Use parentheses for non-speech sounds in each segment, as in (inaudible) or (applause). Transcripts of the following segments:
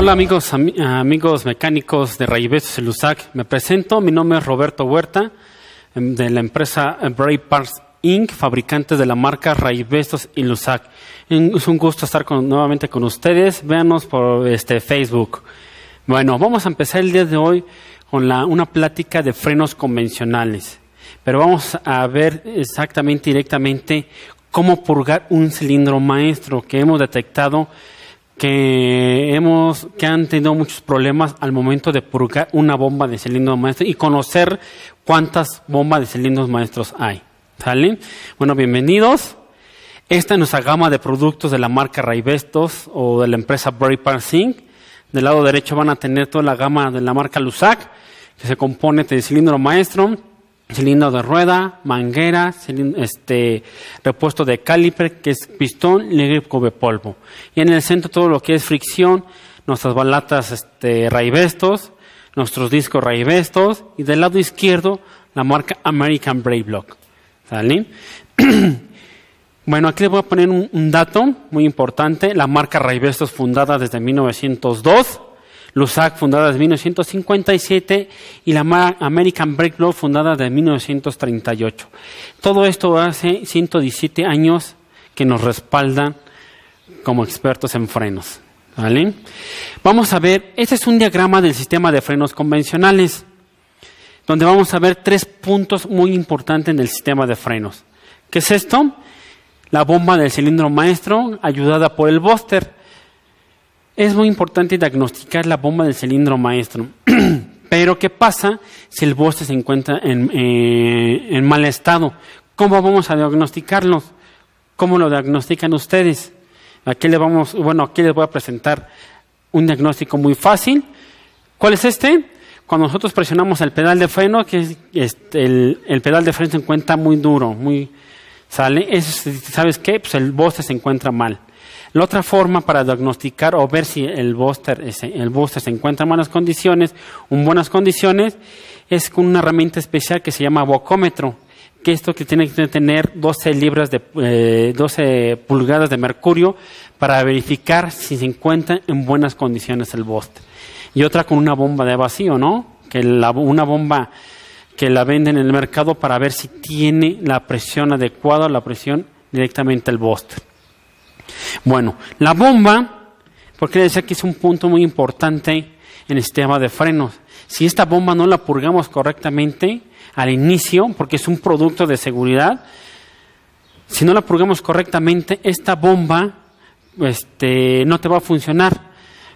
Hola amigos, amigos mecánicos de Raybestos y Lusac. Me presento, mi nombre es Roberto Huerta, em, de la empresa Brave Parts Inc., fabricante de la marca Raybestos y Lusac. Es un gusto estar nuevamente con ustedes. Véanos por este, Facebook. Bueno, vamos a empezar el día de hoy con la, una plática de frenos convencionales. Pero vamos a ver exactamente, directamente, cómo purgar un cilindro maestro que hemos detectado que hemos que han tenido muchos problemas al momento de purgar una bomba de cilindro maestro y conocer cuántas bombas de cilindros maestros hay. ¿Sale? Bueno, bienvenidos. Esta es nuestra gama de productos de la marca Raivestos o de la empresa Park Sync. Del lado derecho van a tener toda la gama de la marca Lusac, que se compone de cilindro maestro, cilindro de rueda, manguera, este, repuesto de caliper, que es pistón, y de polvo. Y en el centro todo lo que es fricción, nuestras balatas este, Raybestos, nuestros discos Raybestos y del lado izquierdo la marca American Brave Block. ¿Sale? (clears throat) bueno, aquí les voy a poner un, dato muy importante. La marca Raybestos fundada desde 1902 LUSAC, fundada en 1957, y la American Break Law, fundada en 1938. Todo esto hace 117 años que nos respaldan como expertos en frenos. Vamos a ver, este es un diagrama del sistema de frenos convencionales, donde vamos a ver tres puntos muy importantes en el sistema de frenos. ¿Qué es esto? La bomba del cilindro maestro ayudada por el bóster es muy importante diagnosticar la bomba del cilindro maestro. (clears throat) Pero, ¿qué pasa si el boste se encuentra en, eh, mal estado? ¿Cómo vamos a diagnosticarlo? ¿Cómo lo diagnostican ustedes? Aquí les, vamos, bueno, aquí les voy a presentar un diagnóstico muy fácil. ¿Cuál es este? Cuando nosotros presionamos el pedal de freno, que este, el, pedal de freno se encuentra muy duro, muy sale. ¿Sabes qué? Pues el boste se encuentra mal. La otra forma para diagnosticar o ver si el booster, el booster se encuentra en buenas condiciones, en buenas condiciones, es con una herramienta especial que se llama bocómetro, que esto que tiene que tener 12 libras de 12 eh, pulgadas de mercurio para verificar si se encuentra en buenas condiciones el booster. Y otra con una bomba de vacío, ¿no? Que una bomba que la venden en el mercado para ver si tiene la presión adecuada la presión directamente al booster. Bueno, la bomba, porque decía que es un punto muy importante en el sistema de frenos. Si esta bomba no la purgamos correctamente al inicio, porque es un producto de seguridad, si no la purgamos correctamente, esta bomba este, no te va a funcionar.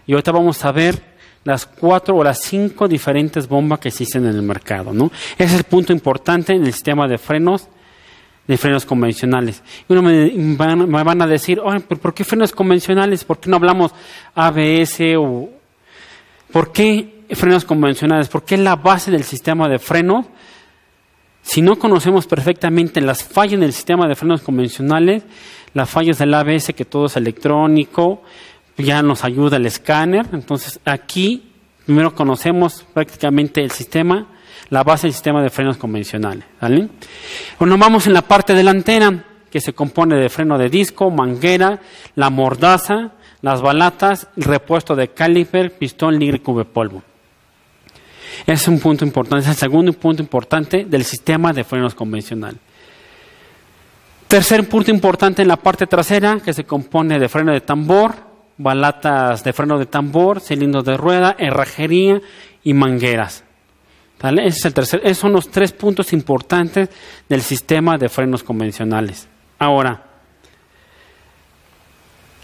Y ahorita vamos a ver las cuatro o las cinco diferentes bombas que existen en el mercado. ¿no? Ese es el punto importante en el sistema de frenos de frenos convencionales. Y uno me, van a decir, ¿por qué frenos convencionales? ¿Por qué no hablamos ABS o por qué frenos convencionales? ¿Por qué la base del sistema de frenos? Si no conocemos perfectamente las fallas del sistema de frenos convencionales, las fallas del ABS, que todo es electrónico, ya nos ayuda el escáner. Entonces aquí primero conocemos prácticamente el sistema la base del sistema de frenos convencionales. Bueno, vamos en la parte delantera, que se compone de freno de disco, manguera, la mordaza, las balatas, repuesto de caliper, pistón libre y de polvo. Es un punto importante, es el segundo punto importante del sistema de frenos convencional. Tercer punto importante en la parte trasera, que se compone de freno de tambor, balatas de freno de tambor, cilindros de rueda, herrajería y mangueras es el tercer, esos son los tres puntos importantes del sistema de frenos convencionales. Ahora,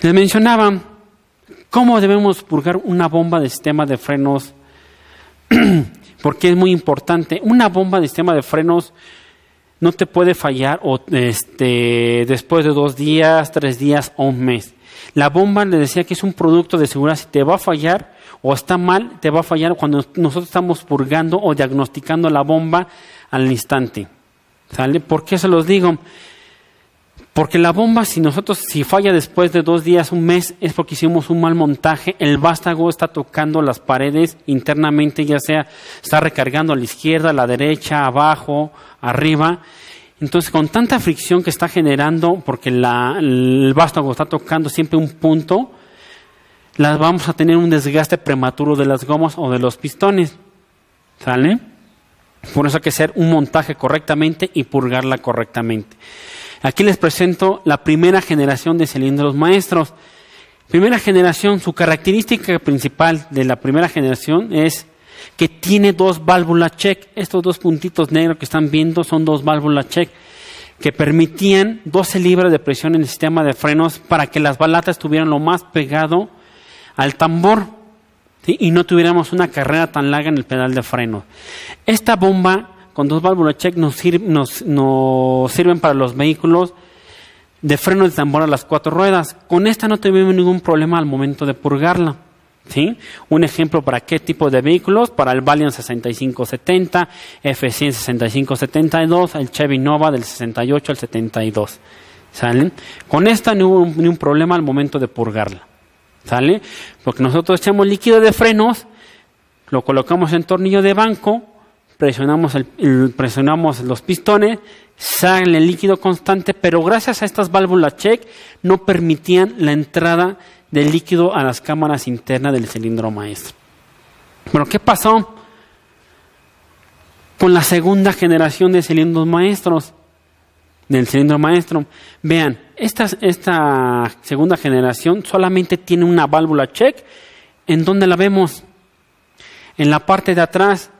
les mencionaba cómo debemos purgar una bomba de sistema de frenos, (clears throat) porque es muy importante. Una bomba de sistema de frenos no te puede fallar este, después de dos días, tres días o un mes. La bomba le decía que es un producto de seguridad. Si te va a fallar o está mal, te va a fallar cuando nosotros estamos purgando o diagnosticando la bomba al instante. ¿Sale? ¿Por qué se los digo? Porque la bomba, si nosotros, si falla después de dos días, un mes, es porque hicimos un mal montaje. El vástago está tocando las paredes internamente, ya sea está recargando a la izquierda, a la derecha, abajo, arriba. Entonces, con tanta fricción que está generando, porque el vástago está tocando siempre un punto, las vamos a tener un desgaste prematuro de las gomas o de los pistones. ¿Sale? Por eso hay que hacer un montaje correctamente y purgarla correctamente. Aquí les presento la primera generación de cilindros maestros. Primera generación, su característica principal de la primera generación es que tiene dos válvulas check. Estos dos puntitos negros que están viendo son dos válvulas check que permitían 12 libras de presión en el sistema de frenos para que las balatas estuvieran lo más pegado al tambor y no tuviéramos una carrera tan larga en el pedal de freno. Esta bomba con dos válvulas check nos, nos sirven para los vehículos de freno de tambor a las cuatro ruedas. Con esta no tuvimos ningún problema al momento de purgarla. Un ejemplo para qué tipo de vehículos, para el Valiant 6570, F100 6572, el Chevy Nova del 68 al 72. ¿Salen? Con esta no hubo ni un problema al momento de purgarla. ¿Sale? Porque nosotros echamos líquido de frenos, lo colocamos en tornillo de banco, presionamos, presionamos los pistones, sale el líquido constante, pero gracias a estas válvulas check no permitían la entrada del líquido a las cámaras internas del cilindro maestro. Pero ¿qué pasó con la segunda generación de cilindros maestros? Del cilindro maestro. Vean, esta, esta segunda generación solamente tiene una válvula check. ¿En dónde la vemos? En la parte de atrás.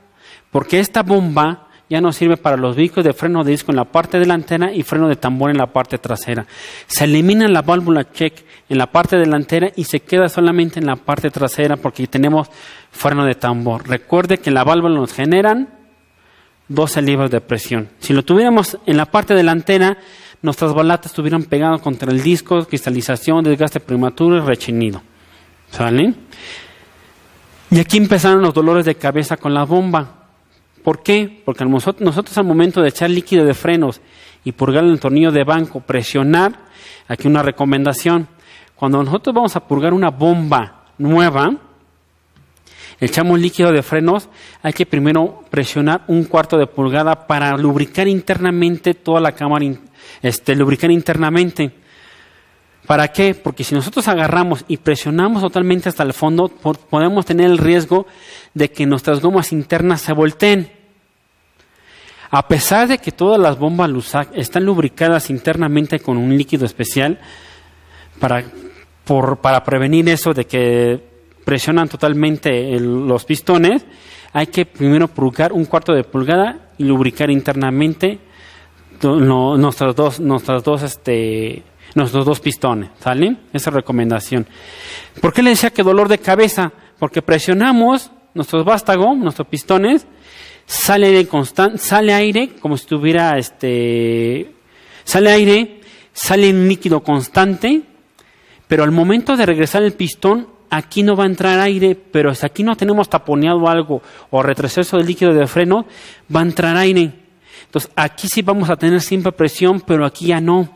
Porque esta bomba ya no sirve para los vehículos de freno de disco en la parte delantera y freno de tambor en la parte trasera. Se elimina la válvula check en la parte delantera y se queda solamente en la parte trasera porque tenemos freno de tambor. Recuerde que en la válvula nos generan 12 libras de presión. Si lo tuviéramos en la parte delantera, nuestras balatas estuvieran pegadas contra el disco, cristalización, desgaste prematuro y rechinido. ¿Sale? Y aquí empezaron los dolores de cabeza con la bomba. ¿Por qué? Porque nosotros al momento de echar líquido de frenos y purgar el tornillo de banco, presionar, aquí una recomendación, cuando nosotros vamos a purgar una bomba nueva, echamos líquido de frenos, hay que primero presionar un cuarto de pulgada para lubricar internamente toda la cámara, este, lubricar internamente. ¿Para qué? Porque si nosotros agarramos y presionamos totalmente hasta el fondo, podemos tener el riesgo de que nuestras gomas internas se volteen. A pesar de que todas las bombas LUSAC están lubricadas internamente con un líquido especial para para prevenir eso de que presionan totalmente los pistones, hay que primero pulgar un cuarto de pulgada y lubricar internamente dos, nuestras dos, este, nuestros dos pistones, ¿sale? Esa recomendación. ¿Por qué le decía que dolor de cabeza? Porque presionamos nuestros vástagos, nuestros pistones, sale aire sale aire como si estuviera, este, sale aire, sale líquido constante pero al momento de regresar el pistón, aquí no va a entrar aire, pero si aquí no tenemos taponeado algo o retroceso del líquido de freno, va a entrar aire. Entonces aquí sí vamos a tener siempre presión, pero aquí ya no.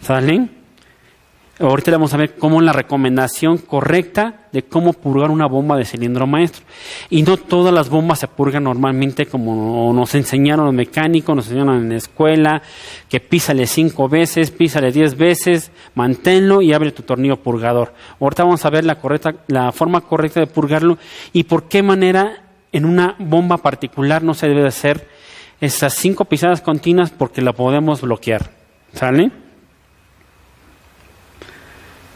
¿Salen? Ahorita vamos a ver cómo la recomendación correcta de cómo purgar una bomba de cilindro maestro. Y no todas las bombas se purgan normalmente como nos enseñaron los mecánicos, nos enseñaron en la escuela, que písale cinco veces, písale diez veces, manténlo y abre tu tornillo purgador. Ahorita vamos a ver la, correcta, la forma correcta de purgarlo y por qué manera en una bomba particular no se debe hacer esas cinco pisadas continuas porque la podemos bloquear. ¿Sale?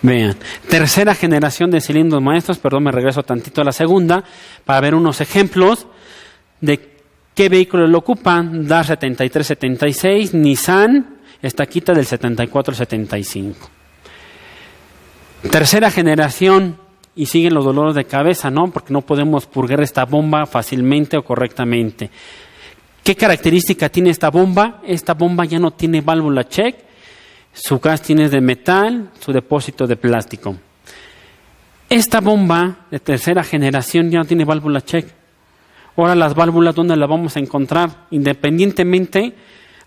Vean, tercera generación de cilindros maestros, perdón, me regreso tantito a la segunda, para ver unos ejemplos de qué vehículos lo ocupan. DAR 73-76, Nissan, quita del 74-75. Tercera generación, y siguen los dolores de cabeza, ¿no? Porque no podemos purgar esta bomba fácilmente o correctamente. ¿Qué característica tiene esta bomba? Esta bomba ya no tiene válvula check, su gas tiene de metal, su depósito de plástico. Esta bomba de tercera generación ya no tiene válvula check. Ahora las válvulas, ¿dónde las vamos a encontrar? Independientemente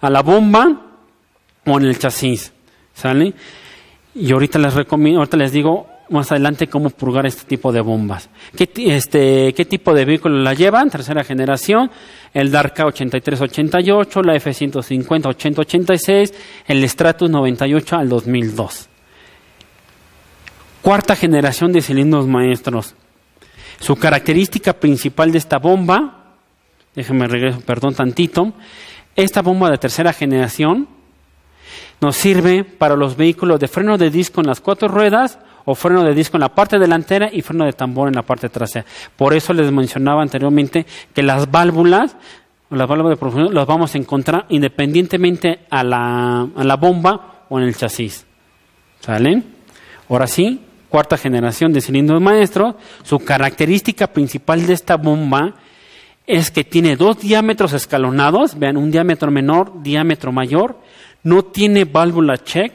a la bomba o en el chasis. ¿Sale? Y ahorita les, recomiendo, ahorita les digo más adelante cómo purgar este tipo de bombas. ¿Qué, este, qué tipo de vehículos la llevan? Tercera generación, el Darka 8388, la F-150 8086, el Stratus 98 al 2002. Cuarta generación de cilindros maestros. Su característica principal de esta bomba, déjenme regreso, perdón tantito, esta bomba de tercera generación nos sirve para los vehículos de freno de disco en las cuatro ruedas, o freno de disco en la parte delantera y freno de tambor en la parte trasera. Por eso les mencionaba anteriormente que las válvulas, las válvulas de profundidad, las vamos a encontrar independientemente a la, a la bomba o en el chasis. ¿Sale? Ahora sí, cuarta generación de cilindros maestros. Su característica principal de esta bomba es que tiene dos diámetros escalonados, vean, un diámetro menor, diámetro mayor, no tiene válvula check,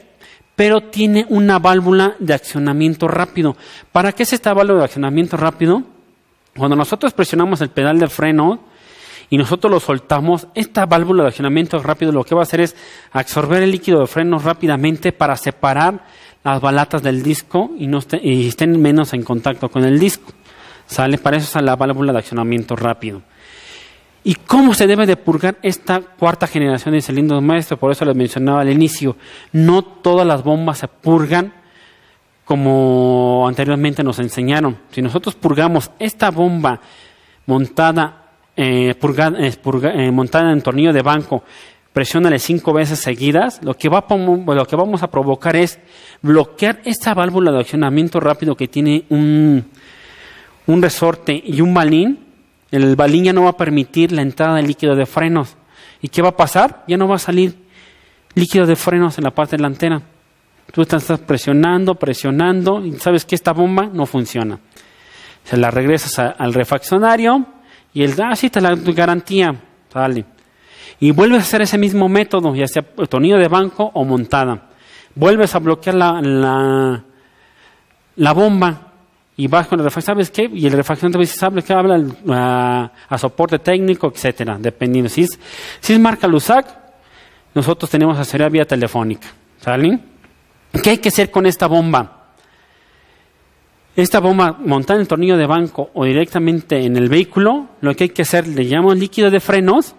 pero tiene una válvula de accionamiento rápido. ¿Para qué es esta válvula de accionamiento rápido? Cuando nosotros presionamos el pedal de freno y nosotros lo soltamos, esta válvula de accionamiento rápido lo que va a hacer es absorber el líquido de freno rápidamente para separar las balatas del disco y, no y estén menos en contacto con el disco. ¿Sale? Para eso es la válvula de accionamiento rápido. ¿Y cómo se debe de purgar esta cuarta generación de cilindros maestros? Por eso les mencionaba al inicio, no todas las bombas se purgan como anteriormente nos enseñaron. Si nosotros purgamos esta bomba montada, eh, eh, eh, montada en tornillo de banco, presiónale cinco veces seguidas, lo que, va, lo que vamos a provocar es bloquear esta válvula de accionamiento rápido que tiene un, un resorte y un balín el balín ya no va a permitir la entrada de líquido de frenos. ¿Y qué va a pasar? Ya no va a salir líquido de frenos en la parte delantera. Tú estás presionando, presionando, y sabes que esta bomba no funciona. Se la regresas al refaccionario y el ah, sí, te la garantía. Sale. Y vuelves a hacer ese mismo método, ya sea tornillo de banco o montada. Vuelves a bloquear la bomba y vas con el refacción ¿sabes qué? Y el refaccionante dice, ¿sabes Habla ah, a, soporte técnico, etcétera, dependiendo. Si es, si es marca Lusac, nosotros tenemos asesoría vía telefónica, ¿sale? ¿Qué hay que hacer con esta bomba? Esta bomba montada en el tornillo de banco o directamente en el vehículo, lo que hay que hacer, le llamamos líquido de frenos,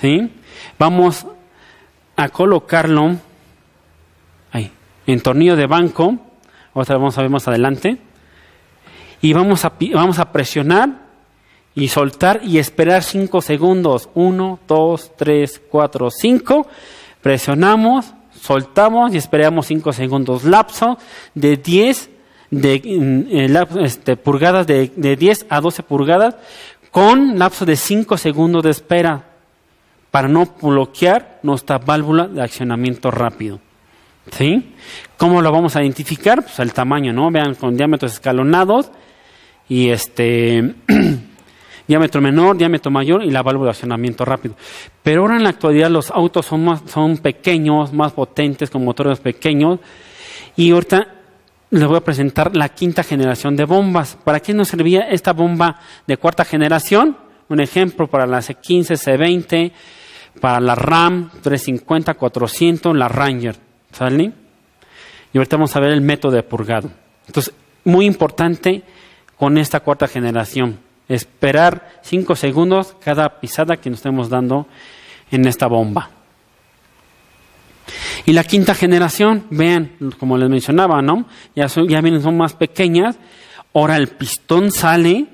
¿sí? Vamos a colocarlo ahí, en tornillo de banco, otra vamos a ver más adelante. Y vamos a, vamos a presionar y soltar y esperar 5 segundos. 1, 2, 3, 4, 5. Presionamos, soltamos y esperamos 5 segundos. Lapso de 10 mm, eh, este, de, de 10 a 12 pulgadas, con lapso de 5 segundos de espera para no bloquear nuestra válvula de accionamiento rápido. ¿Sí? ¿Cómo lo vamos a identificar? Pues el tamaño, ¿no? Vean, con diámetros escalonados y este (clears throat) diámetro menor, diámetro mayor y la válvula de accionamiento rápido. Pero ahora en la actualidad los autos son, más, son pequeños, más potentes, con motores pequeños. Y ahorita les voy a presentar la quinta generación de bombas. ¿Para qué nos servía esta bomba de cuarta generación? Un ejemplo para la C15, C20, para la RAM 350, 400, la Ranger. ¿Sale? Y ahorita vamos a ver el método de purgado. Entonces, muy importante con esta cuarta generación, esperar cinco segundos cada pisada que nos estemos dando en esta bomba. Y la quinta generación, vean, como les mencionaba, ¿no? Ya, son, ya vienen, son más pequeñas. Ahora el pistón sale,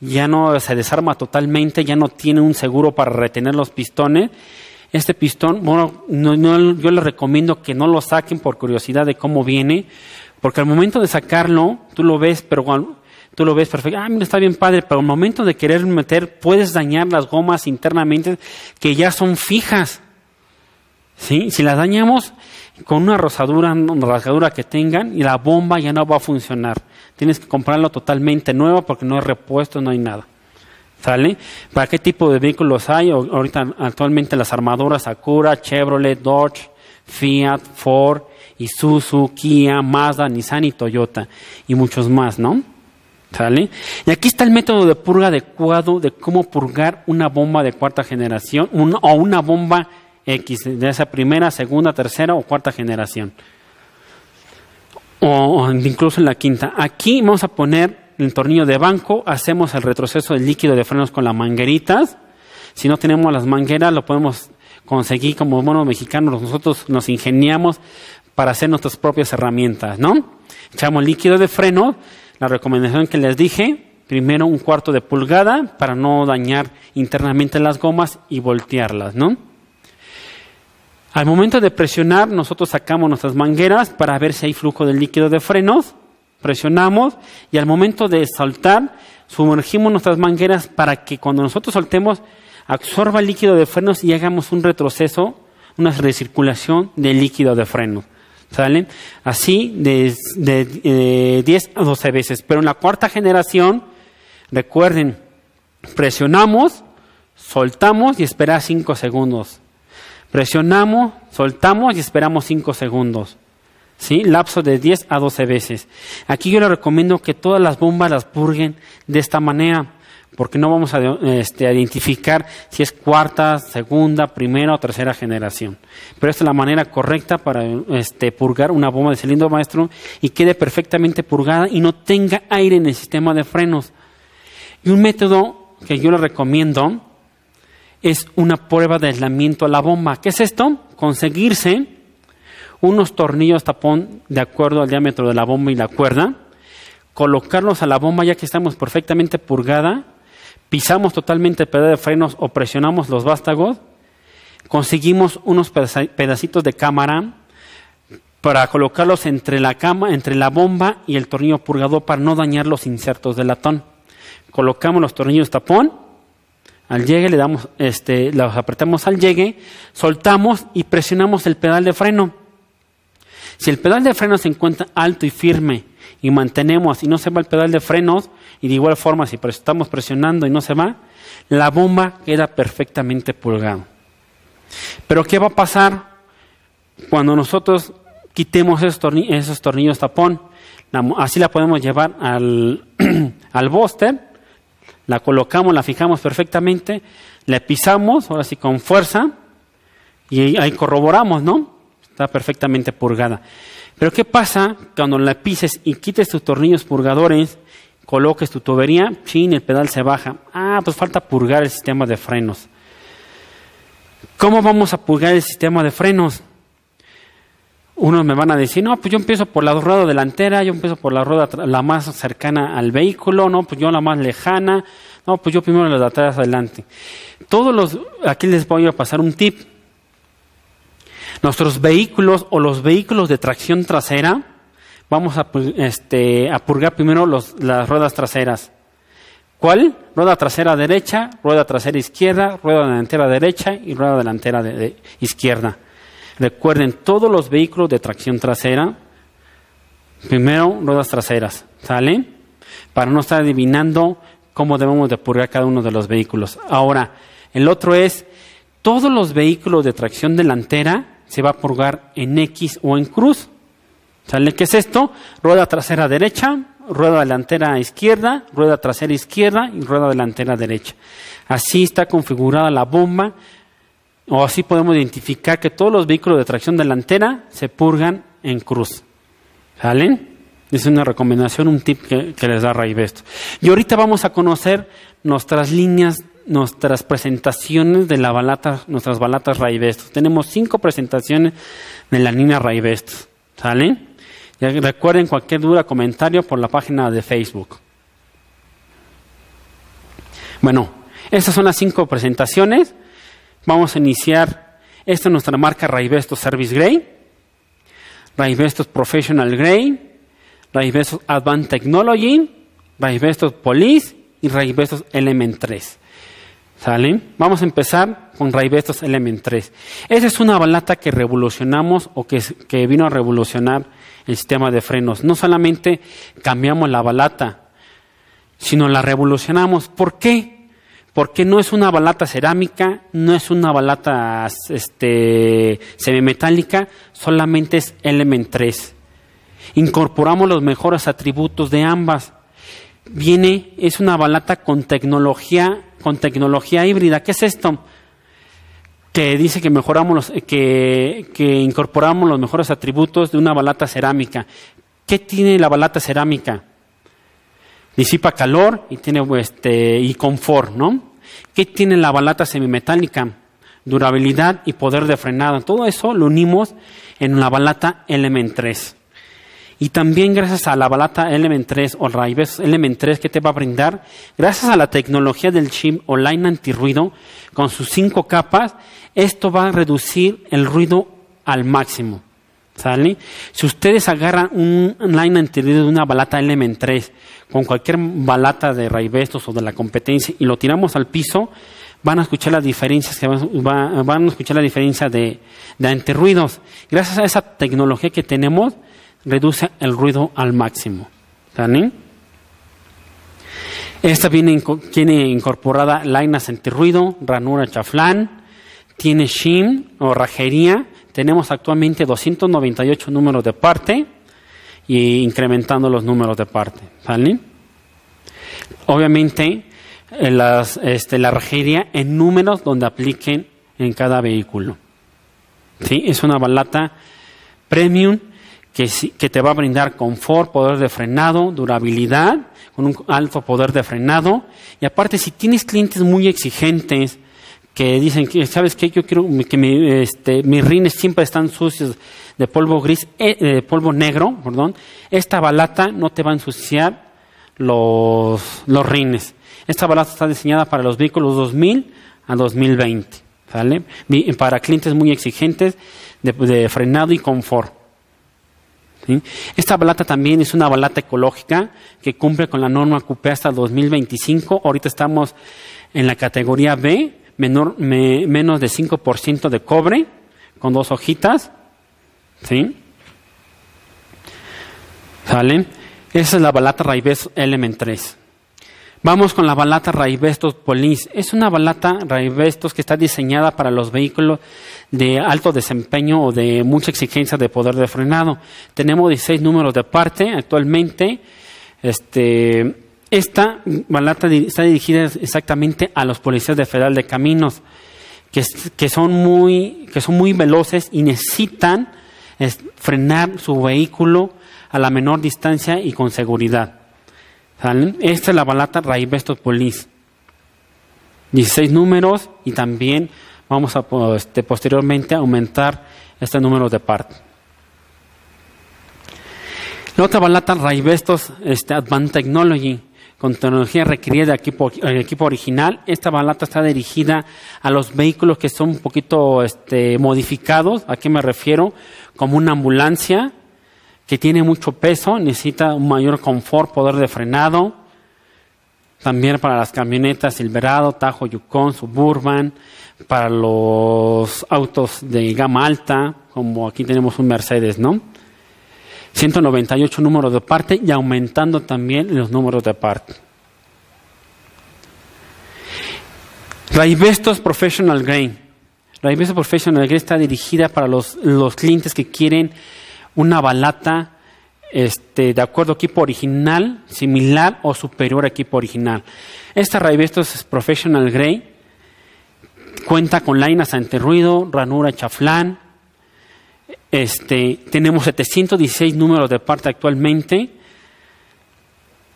ya no se desarma totalmente, ya no tiene un seguro para retener los pistones este pistón, bueno, no, yo les recomiendo que no lo saquen por curiosidad de cómo viene, porque al momento de sacarlo, tú lo ves, pero bueno, tú lo ves perfecto. Ah, mira, está bien padre, pero al momento de querer meter, puedes dañar las gomas internamente que ya son fijas. ¿Sí? Si las dañamos con una rosadura, una rasgadura que tengan, y la bomba ya no va a funcionar. Tienes que comprarlo totalmente nueva porque no hay repuesto, no hay nada. ¿Sale? ¿Para qué tipo de vehículos hay? Ahorita actualmente las armadoras Acura, Chevrolet, Dodge, Fiat, Ford, Isuzu, Kia, Mazda, Nissan y Toyota y muchos más, ¿no? ¿Sale? Y aquí está el método de purga adecuado de cómo purgar una bomba de cuarta generación o una bomba X de esa primera, segunda, tercera o cuarta generación. o incluso en la quinta. Aquí vamos a poner el tornillo de banco, hacemos el retroceso del líquido de frenos con las mangueritas. Si no tenemos las mangueras, lo podemos conseguir como monos mexicanos. Nosotros nos ingeniamos para hacer nuestras propias herramientas, ¿no? Echamos líquido de freno, la recomendación que les dije, primero un cuarto de pulgada para no dañar internamente las gomas y voltearlas, ¿no? Al momento de presionar, nosotros sacamos nuestras mangueras para ver si hay flujo del líquido de frenos presionamos y al momento de soltar, sumergimos nuestras mangueras para que cuando nosotros soltemos, absorba líquido de frenos y hagamos un retroceso, una recirculación de líquido de frenos. ¿Salen? Así de, de, 10 eh, a 12 veces. Pero en la cuarta generación, recuerden, presionamos, soltamos y esperamos 5 segundos. Presionamos, soltamos y esperamos 5 segundos. Lapso de 10 a 12 veces. Aquí yo le recomiendo que todas las bombas las purguen de esta manera, porque no vamos a este, identificar si es cuarta, segunda, primera o tercera generación. Pero esta es la manera correcta para este, purgar una bomba de cilindro maestro y quede perfectamente purgada y no tenga aire en el sistema de frenos. Y un método que yo le recomiendo es una prueba de aislamiento a la bomba. ¿Qué es esto? Conseguirse unos tornillos tapón de acuerdo al diámetro de la bomba y la cuerda, colocarlos a la bomba ya que estamos perfectamente purgada, pisamos totalmente el pedal de frenos o presionamos los vástagos, conseguimos unos pedacitos de cámara para colocarlos entre la cama, entre la bomba y el tornillo purgador para no dañar los insertos de latón. Colocamos los tornillos tapón, al llegue le damos, este, los apretamos al llegue, soltamos y presionamos el pedal de freno si el pedal de freno se encuentra alto y firme y mantenemos y no se va el pedal de frenos, y de igual forma si estamos presionando y no se va, la bomba queda perfectamente pulgada. Pero ¿qué va a pasar cuando nosotros quitemos esos, tornillos, tapón? así la podemos llevar al, (clears throat) al bóster, la colocamos, la fijamos perfectamente, la pisamos, ahora sí con fuerza, y ahí corroboramos, ¿no? está perfectamente purgada. Pero ¿qué pasa cuando la pises y quites tus tornillos purgadores, coloques tu tubería, chin, el pedal se baja? Ah, pues falta purgar el sistema de frenos. ¿Cómo vamos a purgar el sistema de frenos? Unos me van a decir, no, pues yo empiezo por la rueda delantera, yo empiezo por la rueda la más cercana al vehículo, no, pues yo la más lejana, no, pues yo primero la de atrás adelante. Todos los, aquí les voy a pasar un tip Nuestros vehículos o los vehículos de tracción trasera, vamos a, este, a purgar primero las ruedas traseras. ¿Cuál? Rueda trasera derecha, rueda trasera izquierda, rueda delantera derecha y rueda delantera izquierda. Recuerden, todos los vehículos de tracción trasera, primero ruedas traseras, ¿sale? Para no estar adivinando cómo debemos de purgar cada uno de los vehículos. Ahora, el otro es, todos los vehículos de tracción delantera se va a purgar en X o en cruz. ¿Sale qué es esto? Rueda trasera derecha, rueda delantera izquierda, rueda trasera izquierda y rueda delantera derecha. Así está configurada la bomba o así podemos identificar que todos los vehículos de tracción delantera se purgan en cruz. ¿Sale? Es una recomendación, un tip que, les da Ray esto Y ahorita vamos a conocer nuestras líneas nuestras presentaciones de la balata, nuestras balatas Raibestos. Tenemos cinco presentaciones de la Nina Raibestos. ¿Sale? recuerden cualquier duda, comentario por la página de Facebook. Bueno, estas son las cinco presentaciones. Vamos a iniciar. Esta es nuestra marca Raibestos Service Gray, Raibestos Professional Gray, Raibestos Advanced Technology, Raibestos Police y Raibestos Element 3. Vamos a empezar con Raibestos Element 3. Esa es una balata que revolucionamos o que, vino a revolucionar el sistema de frenos. No solamente cambiamos la balata, sino la revolucionamos. ¿Por qué? Porque no es una balata cerámica, no es una balata este, semimetálica, solamente es Element 3. Incorporamos los mejores atributos de ambas. Viene, es una balata con tecnología con tecnología híbrida. ¿Qué es esto? Que dice que mejoramos los, que, incorporamos los mejores atributos de una balata cerámica. ¿Qué tiene la balata cerámica? Disipa calor y tiene este, y confort, ¿no? ¿Qué tiene la balata semimetálica? Durabilidad y poder de frenado. Todo eso lo unimos en la balata Element 3. Y también gracias a la balata Element 3 o Raibes Element 3 que te va a brindar, gracias a la tecnología del chip online antirruido, con sus cinco capas, esto va a reducir el ruido al máximo. ¿Sale? Si ustedes agarran un line antirruido de una balata Element 3 con cualquier balata de Raibestos o de la competencia y lo tiramos al piso, van a escuchar las diferencias que van, a escuchar la diferencia de, de antirruidos. Gracias a esa tecnología que tenemos, reduce el ruido al máximo. Esta viene, tiene incorporada lainas antirruido, ranura chaflán, tiene shim o rajería. Tenemos actualmente 298 números de parte y incrementando los números de parte. Obviamente, eh, las, este, la rajería en números donde apliquen en cada vehículo. ¿Sí? Es una balata premium que, te va a brindar confort, poder de frenado, durabilidad, con un alto poder de frenado. Y aparte, si tienes clientes muy exigentes, que dicen que, ¿sabes qué? Yo quiero que este, mis rines siempre están sucios de polvo gris, eh, de polvo negro, Esta balata no te va a ensuciar los, los rines. Esta balata está diseñada para los vehículos 2000 a 2020, ¿sale? Para clientes muy exigentes de frenado y confort. Esta balata también es una balata ecológica que cumple con la norma CUPE hasta 2025. Ahorita estamos en la categoría B, menor, menos de 5% de cobre, con dos hojitas. ¿Sí? ¿Sale? Esa es la balata Raibes Element 3. Vamos con la balata Raivestos Police. Es una balata Raivestos que está diseñada para los vehículos de alto desempeño o de mucha exigencia de poder de frenado. Tenemos 16 números de parte actualmente. Este, esta balata está dirigida exactamente a los policías de Federal de Caminos, que, son, muy, que son muy veloces y necesitan frenar su vehículo a la menor distancia y con seguridad. Esta es la balata Raivestos Police. 16 números y también vamos a este, posteriormente aumentar este número de partes. La otra balata Raivestos este, Advanced Technology con tecnología requerida de equipo, el equipo original. Esta balata está dirigida a los vehículos que son un poquito este, modificados. ¿A qué me refiero? Como una ambulancia, que tiene mucho peso, necesita un mayor confort, poder de frenado. También para las camionetas Silverado, Tajo, Yukon, Suburban, para los autos de gama alta, como aquí tenemos un Mercedes, ¿no? 198 números de parte y aumentando también los números de parte. Investos Professional Grain. Investos Professional Grain está dirigida para los clientes que quieren una balata este, de acuerdo a equipo original, similar o superior a equipo original. Esta es Professional Grey cuenta con ante ruido ranura chaflán. Este, tenemos 716 números de parte actualmente.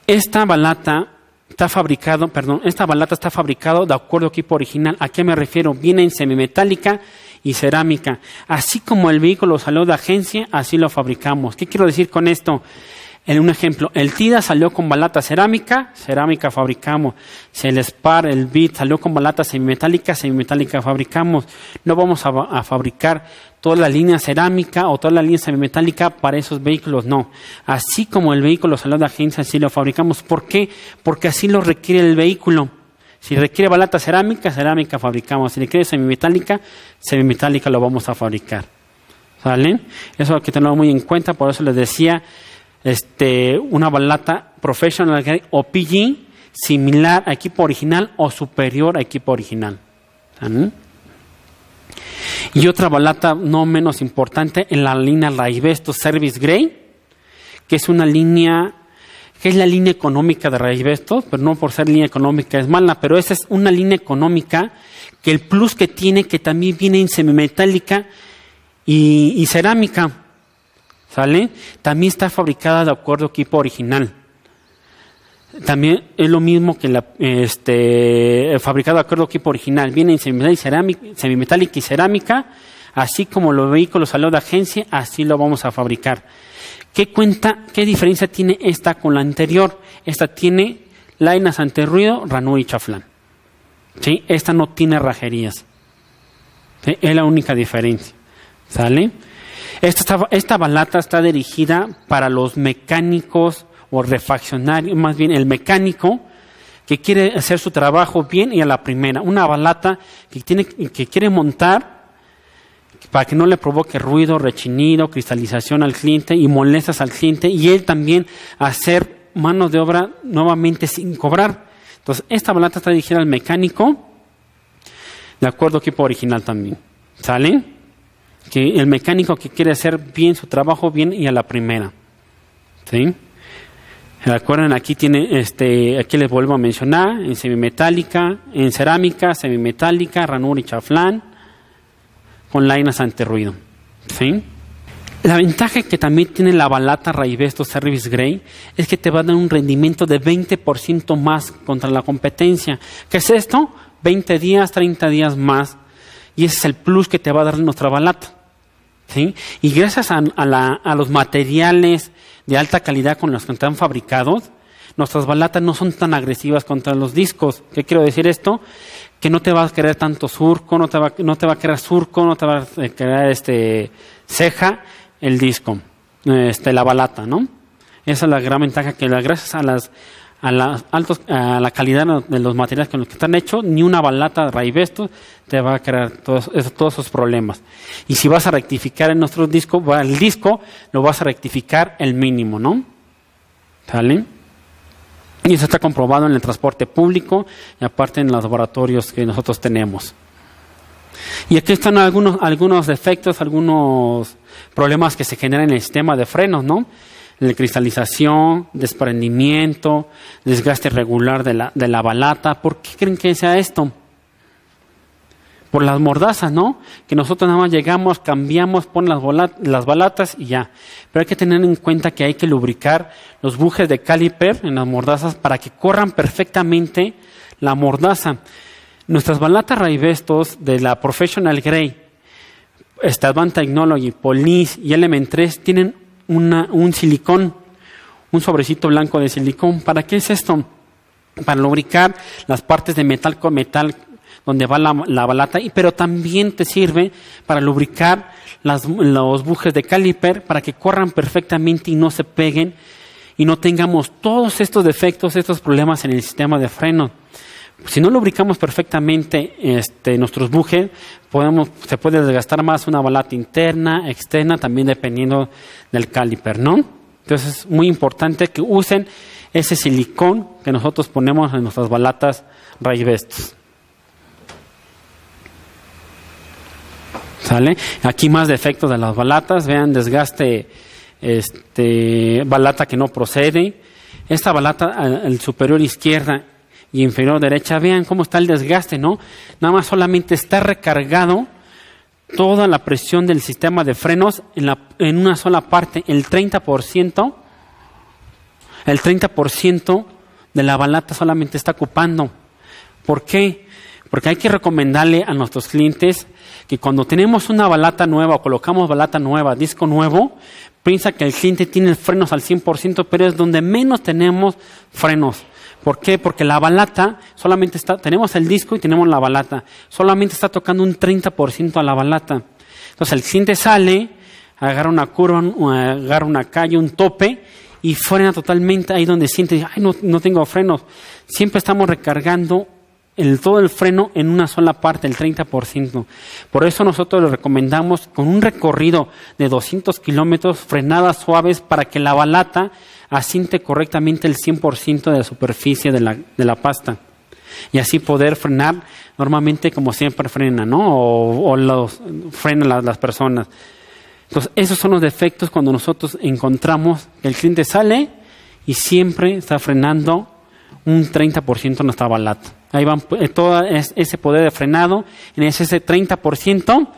Esta balata está fabricado, perdón, esta balata está fabricado de acuerdo a equipo original. ¿A qué me refiero? Viene en semimetálica y cerámica. Así como el vehículo salió de agencia, así lo fabricamos. ¿Qué quiero decir con esto? En un ejemplo, el TIDA salió con balata cerámica, cerámica fabricamos. El SPAR, el BIT salió con balata semimetálica, semimetálica fabricamos. No vamos a, a, fabricar toda la línea cerámica o toda la línea semimetálica para esos vehículos, no. Así como el vehículo salió de agencia, así lo fabricamos. ¿Por qué? Porque así lo requiere el vehículo. Si requiere balata cerámica, cerámica fabricamos. Si requiere semimetálica, semimetálica lo vamos a fabricar. ¿Sale? Eso hay que tenerlo muy en cuenta, por eso les decía, este, una balata professional o PG similar a equipo original o superior a equipo original. ¿Sale? Y otra balata no menos importante en la línea Raivesto Service Grey, que es una línea que es la línea económica de Rayvestos, pero no por ser línea económica es mala, pero esa es una línea económica que el plus que tiene, que también viene en semimetálica y, cerámica, ¿sale? También está fabricada de acuerdo a equipo original. También es lo mismo que la este, fabricada de acuerdo a equipo original, viene en semimetálica y cerámica, semimetálica y cerámica así como los vehículos a de agencia, así lo vamos a fabricar. ¿Qué cuenta, qué diferencia tiene esta con la anterior? Esta tiene lainas ante ruido, ranú y chaflán. ¿Sí? Esta no tiene rajerías. Es la única diferencia. ¿Sale? Esta, esta, balata está dirigida para los mecánicos o refaccionarios, más bien el mecánico que quiere hacer su trabajo bien y a la primera. Una balata que, tiene, que quiere montar para que no le provoque ruido, rechinido, cristalización al cliente y molestas al cliente y él también hacer mano de obra nuevamente sin cobrar. Entonces, esta balata está dirigida al mecánico, de acuerdo equipo original también. ¿Sale? Que el mecánico que quiere hacer bien su trabajo, bien y a la primera. ¿Sí? Recuerden, aquí tiene, este, aquí les vuelvo a mencionar, en semimetálica, en cerámica, semimetálica, ranura y chaflán online ante ruido. La ventaja que también tiene la balata Raivesto Service Grey es que te va a dar un rendimiento de 20% más contra la competencia. ¿Qué es esto? 20 días, 30 días más. Y ese es el plus que te va a dar nuestra balata. Y gracias a los materiales de alta calidad con los que están fabricados, nuestras balatas no son tan agresivas contra los discos. ¿Qué quiero decir esto? Que no te va a crear tanto surco, no te va, no te va a crear surco, no te va a crear eh, este, ceja el disco, este, la balata, ¿no? Esa es la gran ventaja que gracias a las a la, altos, a la calidad de los materiales con los que están hechos, ni una balata Raybestos te va a crear todos, todos esos problemas. Y si vas a rectificar en nuestro disco, el disco lo vas a rectificar el mínimo, ¿no? ¿Sale? Y eso está comprobado en el transporte público y aparte en los laboratorios que nosotros tenemos. Y aquí están algunos, algunos defectos, algunos problemas que se generan en el sistema de frenos, ¿no? La cristalización, desprendimiento, desgaste regular de la, de la balata. ¿Por qué creen que sea esto? por las mordazas, ¿no? Que nosotros nada más llegamos, cambiamos, ponen las, las, balatas y ya. Pero hay que tener en cuenta que hay que lubricar los bujes de caliper en las mordazas para que corran perfectamente la mordaza. Nuestras balatas Raivestos de la Professional Grey, Advanced Technology, Police y Element 3 tienen una, un silicón, un sobrecito blanco de silicón. ¿Para qué es esto? Para lubricar las partes de metal con metal donde va la, balata, pero también te sirve para lubricar los bujes de caliper para que corran perfectamente y no se peguen y no tengamos todos estos defectos, estos problemas en el sistema de freno. Si no lubricamos perfectamente este, nuestros bujes, se puede desgastar más una balata interna, externa, también dependiendo del caliper, ¿no? Entonces es muy importante que usen ese silicón que nosotros ponemos en nuestras balatas Ray ¿Sale? Aquí más defectos de las balatas, vean desgaste, este, balata que no procede. Esta balata, el superior izquierda y inferior derecha, vean cómo está el desgaste, ¿no? Nada más solamente está recargado toda la presión del sistema de frenos en, la, en una sola parte, el 30%, el 30% de la balata solamente está ocupando. ¿Por qué? Porque hay que recomendarle a nuestros clientes que cuando tenemos una balata nueva o colocamos balata nueva, disco nuevo, piensa que el cliente tiene frenos al 100%, pero es donde menos tenemos frenos. ¿Por qué? Porque la balata solamente está, tenemos el disco y tenemos la balata, solamente está tocando un 30% a la balata. Entonces el cliente sale, agarra una curva, eh, agarra una calle, un tope y frena totalmente ahí donde siente, ay, no, no tengo frenos. Siempre estamos recargando todo el freno en una sola parte, el 30%. Por eso nosotros le recomendamos con un recorrido de 200 kilómetros, frenadas suaves para que la balata asinte correctamente el 100% de la superficie de la, pasta. Y así poder frenar normalmente como siempre frena, ¿no? O, o frenan las, las personas. Entonces, esos son los defectos cuando nosotros encontramos que el cliente sale y siempre está frenando un 30% no estaba lat. Ahí van eh, todo ese poder de frenado, en ese 30%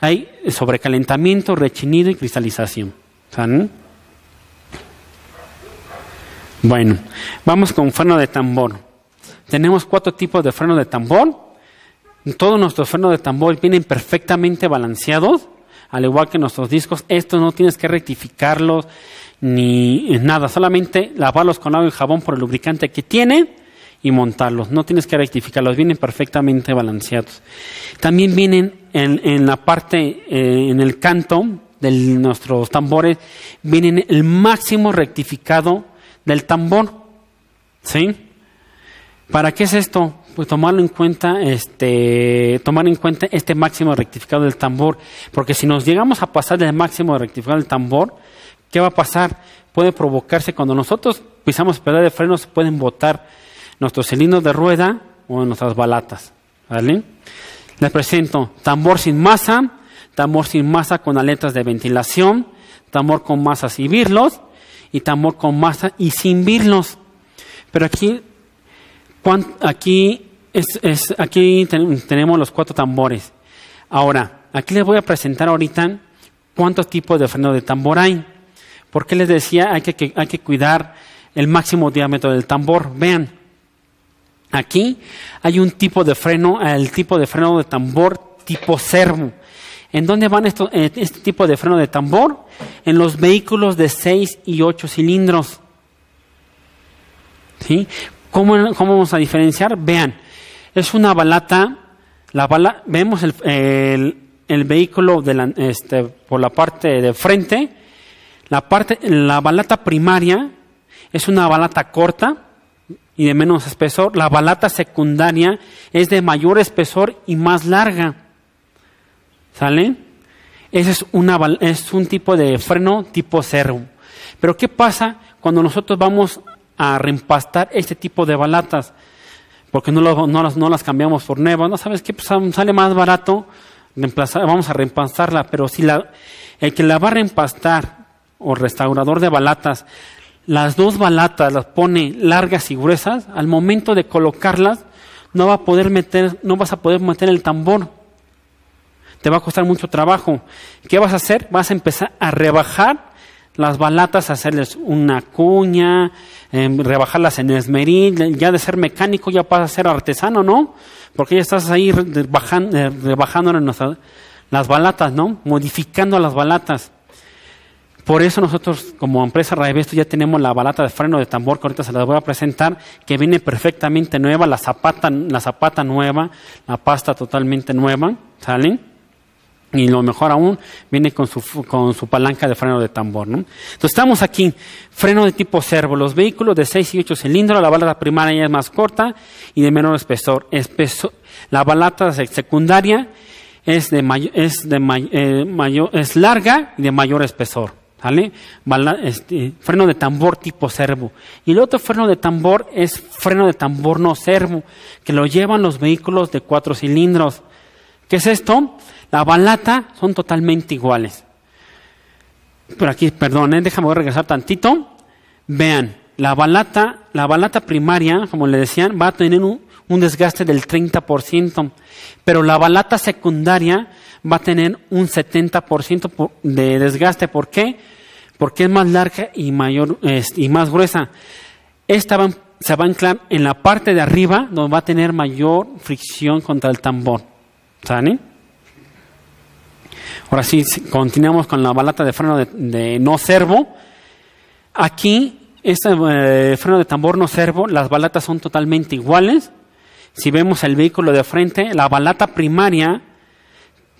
hay sobrecalentamiento, rechinido y cristalización. Bueno, vamos con freno de tambor. Tenemos cuatro tipos de freno de tambor. Todos nuestros frenos de tambor vienen perfectamente balanceados, al igual que nuestros discos. Esto no tienes que rectificarlos ni nada, solamente lavarlos con agua y jabón por el lubricante que tiene y montarlos. No tienes que rectificarlos, vienen perfectamente balanceados. También vienen en, la parte, eh, en el canto de nuestros tambores, vienen el máximo rectificado del tambor. ¿Sí? ¿Para qué es esto? Pues tomarlo en cuenta, este, tomar en cuenta este máximo rectificado del tambor, porque si nos llegamos a pasar del máximo rectificado del tambor, ¿Qué va a pasar? Puede provocarse cuando nosotros pisamos pedal de frenos, pueden botar nuestros cilindros de rueda o nuestras balatas. Les presento tambor sin masa, tambor sin masa con aletas de ventilación, tambor con masas y virlos y tambor con masa y sin birlos. Pero aquí, aquí, es, aquí tenemos los cuatro tambores. Ahora, aquí les voy a presentar ahorita cuántos tipos de freno de tambor hay. ¿Por qué les decía hay que, hay que cuidar el máximo diámetro del tambor? Vean, aquí hay un tipo de freno, el tipo de freno de tambor tipo servo. ¿En dónde van eh, este tipo de freno de tambor? En los vehículos de 6 y 8 cilindros. ¿Sí? ¿Cómo, vamos a diferenciar? Vean, es una balata, la vemos el, vehículo de este, por la parte de frente, la, la balata primaria es una balata corta y de menos espesor. La balata secundaria es de mayor espesor y más larga. ¿Sale? Ese es, una, un tipo de freno tipo cerro. Pero ¿qué pasa cuando nosotros vamos a reempastar este tipo de balatas? Porque no, no, las, cambiamos por nuevas. No sabes qué, pues, sale más barato. Vamos a reempastarla. Pero si la, el que la va a reempastar o restaurador de balatas, las dos balatas las pone largas y gruesas, al momento de colocarlas no, va a poder meter, no vas a poder meter el tambor. Te va a costar mucho trabajo. ¿Qué vas a hacer? Vas a empezar a rebajar las balatas, hacerles una cuña, em, rebajarlas en esmeril, ya de ser mecánico ya vas a ser artesano, ¿no? Porque ya estás ahí eh, rebajando, rebajando las balatas, ¿no? Modificando las balatas. Por eso nosotros como empresa Raivesto ya tenemos la balata de freno de tambor que ahorita se las voy a presentar, que viene perfectamente nueva, la zapata, la zapata nueva, la pasta totalmente nueva, salen, Y lo mejor aún, viene con su, con su palanca de freno de tambor. ¿no? Entonces estamos aquí, freno de tipo servo, los vehículos de 6 y 8 cilindros, la balata primaria es más corta y de menor espesor. la balata secundaria es, de, es, de eh, mayor, es larga y de mayor espesor. ¿vale? Este, freno de tambor tipo servo. Y el otro freno de tambor es freno de tambor no servo, que lo llevan los vehículos de cuatro cilindros. ¿Qué es esto? La balata son totalmente iguales. Por aquí, perdón, eh, déjame regresar tantito. Vean, la balata, la balata primaria, como le decían, va a tener un, un desgaste del 30%, pero la balata secundaria va a tener un 70% de desgaste. ¿Por qué? Porque es más larga y, mayor, este, y más gruesa. Esta se va a anclar en la parte de arriba donde va a tener mayor fricción contra el tambor. ¿Sale? Ahora sí, continuamos con la balata de freno de, no servo. Aquí, este eh, freno de tambor no servo, las balatas son totalmente iguales si vemos el vehículo de frente, la balata primaria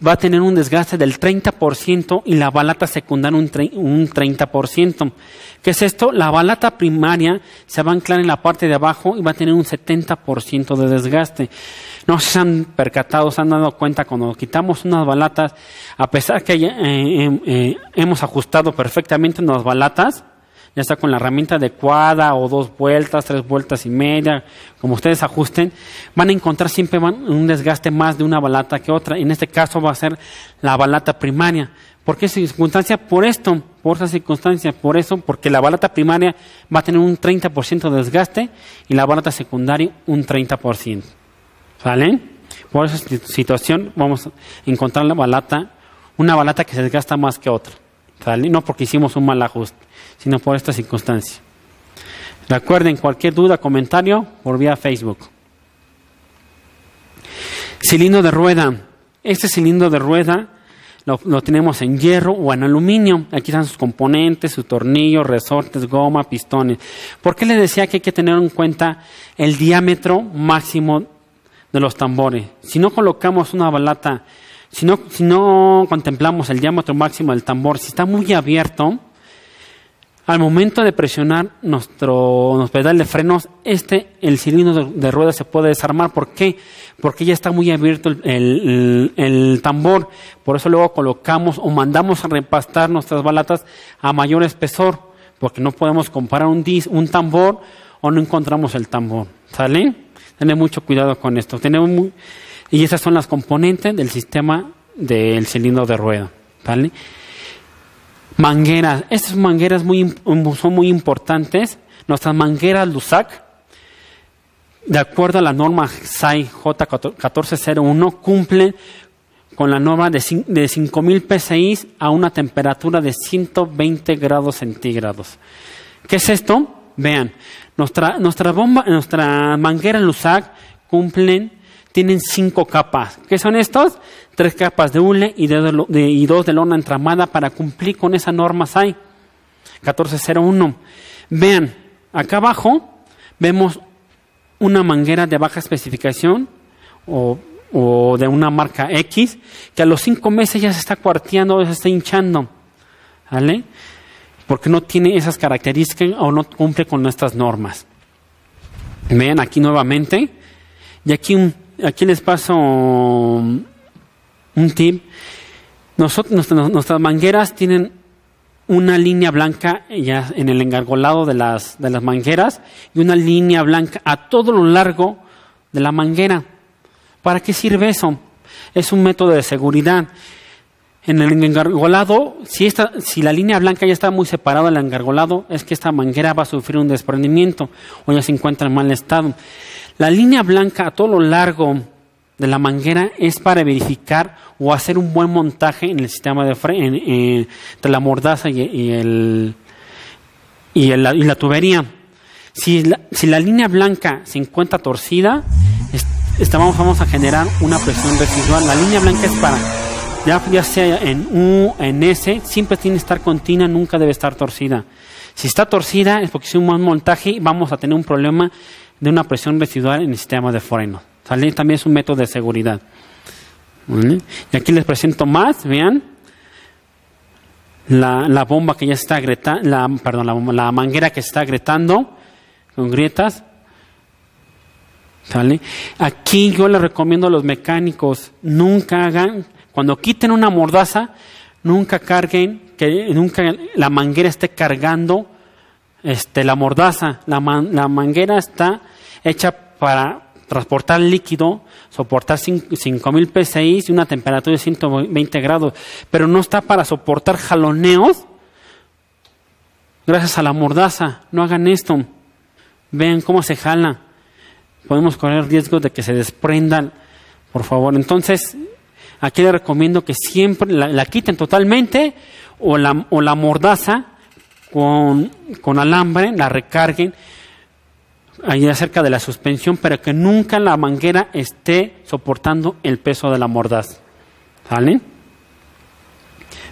va a tener un desgaste del 30% y la balata secundaria un, 30%. ¿Qué es esto? La balata primaria se va a anclar en la parte de abajo y va a tener un 70% de desgaste. No se han percatado, se han dado cuenta cuando quitamos unas balatas, a pesar que eh, eh, eh, hemos ajustado perfectamente las balatas, ya está con la herramienta adecuada o dos vueltas, tres vueltas y media, como ustedes ajusten, van a encontrar siempre un desgaste más de una balata que otra. En este caso va a ser la balata primaria. ¿Por qué circunstancia? Por esto, por esa circunstancia, por eso, porque la balata primaria va a tener un 30% de desgaste y la balata secundaria un 30%. ¿Sale? Por esa situación vamos a encontrar la balata, una balata que se desgasta más que otra no porque hicimos un mal ajuste, sino por esta circunstancia. Recuerden, cualquier duda, comentario, por a Facebook. Cilindro de rueda. Este cilindro de rueda lo, lo, tenemos en hierro o en aluminio. Aquí están sus componentes, sus tornillos, resortes, goma, pistones. ¿Por qué les decía que hay que tener en cuenta el diámetro máximo de los tambores? Si no colocamos una balata si no, si no contemplamos el diámetro máximo del tambor, si está muy abierto, al momento de presionar nuestro, nuestro, pedal de frenos, este, el cilindro de, ruedas se puede desarmar. ¿Por qué? Porque ya está muy abierto el, tambor. Por eso luego colocamos o mandamos a repastar nuestras balatas a mayor espesor, porque no podemos comparar un, un tambor o no encontramos el tambor. ¿Sale? Tener mucho cuidado con esto. Tenemos muy, y esas son las componentes del sistema del cilindro de rueda. ¿vale? Mangueras. Estas mangueras son muy importantes. Nuestras mangueras LUSAC, de acuerdo a la norma SAI J1401, cumplen con la norma de 5000 PSI a una temperatura de 120 grados centígrados. ¿Qué es esto? Vean, nuestra, nuestra bomba, nuestra manguera LUSAC cumplen tienen cinco capas. ¿Qué son estos? Tres capas de hule y, dos de lona entramada para cumplir con esas normas. Hay 1401. Vean, acá abajo vemos una manguera de baja especificación o, de una marca X que a los cinco meses ya se está cuarteando, ya se está hinchando. ¿Vale? Porque no tiene esas características o no cumple con nuestras normas. Vean aquí nuevamente. Y aquí un aquí les paso un tip. nuestras mangueras tienen una línea blanca ya en el engargolado de las, de las mangueras y una línea blanca a todo lo largo de la manguera. ¿Para qué sirve eso? Es un método de seguridad. En el engargolado, si, esta, si la línea blanca ya está muy separada del engargolado, es que esta manguera va a sufrir un desprendimiento o ya se encuentra en mal estado. La línea blanca a todo lo largo de la manguera es para verificar o hacer un buen montaje en el sistema de entre la mordaza y, el, y, la tubería. Si la, línea blanca se encuentra torcida, estamos, vamos a generar una presión residual. La línea blanca es para, ya, ya sea en U, en S, siempre tiene que estar continua, nunca debe estar torcida. Si está torcida es porque es un buen montaje vamos a tener un problema de una presión residual en el sistema de foreno. ¿Sale? También es un método de seguridad. Y aquí les presento más, vean. La, bomba que ya está agrietando, la, perdón, la, manguera que está agrietando con grietas. ¿Sale? Aquí yo les recomiendo a los mecánicos, nunca hagan, cuando quiten una mordaza, nunca carguen, que nunca la manguera esté cargando este, la mordaza, la, la manguera está hecha para transportar líquido, soportar 5.000 PSI y una temperatura de 120 grados, pero no está para soportar jaloneos gracias a la mordaza. No hagan esto. Vean cómo se jala. Podemos correr riesgo de que se desprendan, por favor. Entonces, aquí les recomiendo que siempre la, quiten totalmente o o la mordaza con, alambre, la recarguen ahí acerca de la suspensión, pero que nunca la manguera esté soportando el peso de la mordaz. ¿Sale?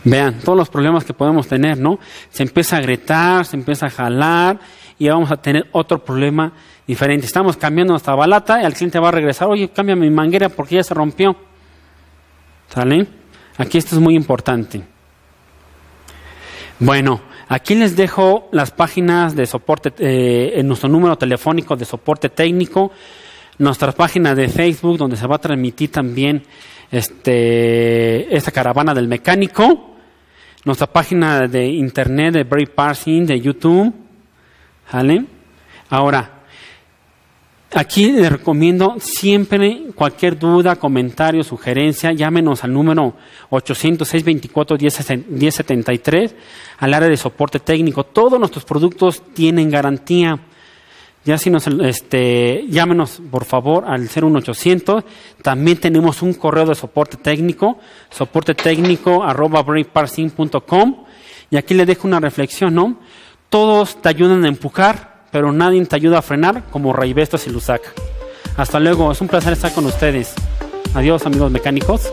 Vean, todos los problemas que podemos tener, ¿no? Se empieza a agrietar, se empieza a jalar y vamos a tener otro problema diferente. Estamos cambiando nuestra balata y al cliente va a regresar, oye, cambia mi manguera porque ya se rompió. ¿Sale? Aquí esto es muy importante. Bueno, Aquí les dejo las páginas de soporte, eh, en nuestro número telefónico de soporte técnico, nuestra página de Facebook, donde se va a transmitir también este, esta caravana del mecánico, nuestra página de internet de Brave Parsing, de YouTube. Ahora, Aquí les recomiendo siempre cualquier duda, comentario, sugerencia, llámenos al número 806-24-1073 al área de soporte técnico. Todos nuestros productos tienen garantía. Ya si nos, este, llámenos por favor al 01800. También tenemos un correo de soporte técnico, soporte técnico arroba Y aquí les dejo una reflexión, ¿no? Todos te ayudan a empujar pero nadie te ayuda a frenar como Raibestos y saca. Hasta luego, es un placer estar con ustedes. Adiós amigos mecánicos.